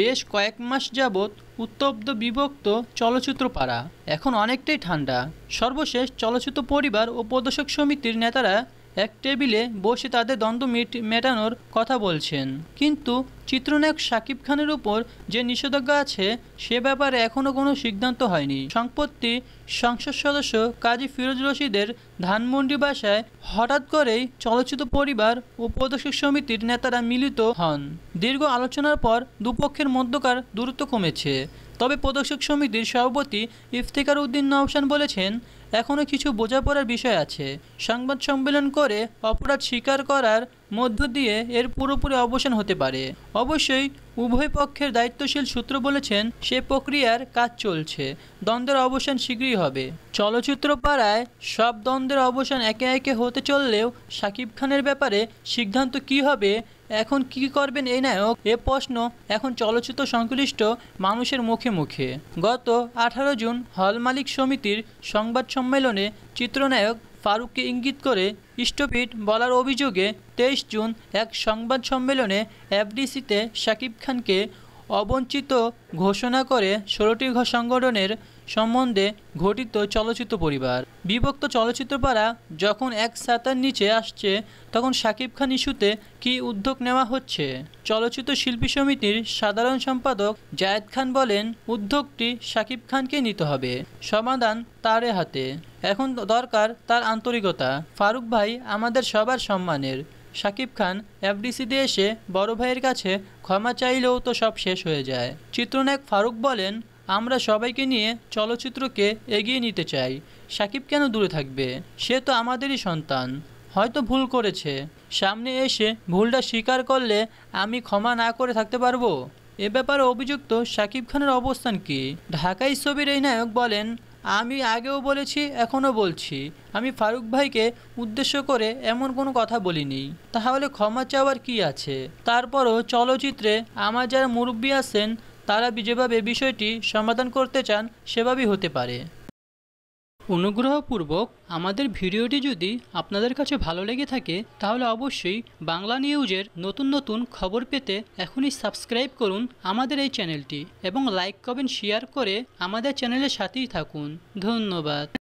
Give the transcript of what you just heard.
বেশ কয়েক মাস যাবৎ উত্তপ্ত বিভক্ত চলচ্চিত্র পাড়া এখন অনেকটাই ঠান্ডা সর্বশেষ চলচ্চিত্র পরিবার ও প্রদর্শক সমিতির নেতারা এক টেবিলে বসে তাদের দ্বন্দ্ব মেটানোর কথা বলছেন কিন্তু চিত্রনায়ক শাকিব খানের উপর যে নিষেধাজ্ঞা আছে সে ব্যাপারে এখনও কোনো সিদ্ধান্ত হয়নি সম্পত্তি সংসদ সদস্য কাজী ফিরোজ রশিদের ধানমন্ডি বাসায় হঠাৎ করেই চলচ্চিত্র পরিবার ও প্রদর্শক সমিতির নেতারা মিলিত হন দীর্ঘ আলোচনার পর দুপক্ষের মধ্যকার দূরত্ব কমেছে তবে প্রদর্শক সমিতির সভাপতি ইফতিকার উদ্দিন নওসান বলেছেন এখনও কিছু বোঝাপড়ার বিষয় আছে সংবাদ সম্মেলন করে অপরাধ স্বীকার করার মধ্য দিয়ে এর পুরোপুরি অবসান হতে পারে অবশ্যই উভয় পক্ষের দায়িত্বশীল সূত্র বলেছেন সে প্রক্রিয়ার কাজ চলছে দ্বন্দ্বের অবসান শীঘ্রই হবে চলচ্চিত্র পাড়ায় সব দ্বন্দ্বের অবসান একে একে হতে চললেও শাকিব খানের ব্যাপারে সিদ্ধান্ত কি হবে এখন কি করবেন এই নায়ক এ প্রশ্ন এখন চলচ্চিত্র সংশ্লিষ্ট মানুষের মুখে মুখে গত আঠারো জুন হল মালিক সমিতির সংবাদ সম্মেলনে চিত্রনায়ক ফারুককে ইঙ্গিত করে ইষ্টপিট বলার অভিযোগে তেইশ জুন এক সংবাদ সম্মেলনে এফডিসিতে শাকিব খানকে অবঞ্চিত ঘোষণা করে ষোলোটি সংগঠনের সম্বন্ধে ঘটিত চলচ্চিত্র পরিবার বিভক্ত চলচ্চিত্রপাড়া যখন এক সাতার নিচে আসছে তখন সাকিব খান ইস্যুতে কি উদ্যোগ নেওয়া হচ্ছে চলচ্চিত্র শিল্পী সমিতির সাধারণ সম্পাদক জায়েদ খান বলেন উদ্যোগটি সাকিব খানকে নিতে হবে সমাধান তারে হাতে এখন দরকার তার আন্তরিকতা ফারুক ভাই আমাদের সবার সম্মানের শাকিব খান এফডিসিতে এসে বড় ভাইয়ের কাছে ক্ষমা চাইলেও তো সব শেষ হয়ে যায় চিত্রনায়ক ফারুক বলেন আমরা সবাইকে নিয়ে চলচ্চিত্রকে এগিয়ে নিতে চাই সাকিব কেন দূরে থাকবে সে তো আমাদেরই সন্তান হয়তো ভুল করেছে সামনে এসে ভুলটা স্বীকার করলে আমি ক্ষমা না করে থাকতে পারবো এ ব্যাপারে অভিযুক্ত সাকিব খানের অবস্থান কি ঢাকাই ছবির এই নায়ক বলেন আমি আগেও বলেছি এখনও বলছি আমি ফারুক ভাইকে উদ্দেশ্য করে এমন কোনো কথা বলিনি তাহলে ক্ষমা চাওয়ার কি আছে তারপরও চলচ্চিত্রে আমার যারা মুরব্বী আছেন তারা যেভাবে বিষয়টি সমাধান করতে চান সেভাবেই হতে পারে অনুগ্রহপূর্বক আমাদের ভিডিওটি যদি আপনাদের কাছে ভালো লেগে থাকে তাহলে অবশ্যই বাংলা নিউজের নতুন নতুন খবর পেতে এখনই সাবস্ক্রাইব করুন আমাদের এই চ্যানেলটি এবং লাইক কমেন্ট শেয়ার করে আমাদের চ্যানেলের সাথেই থাকুন ধন্যবাদ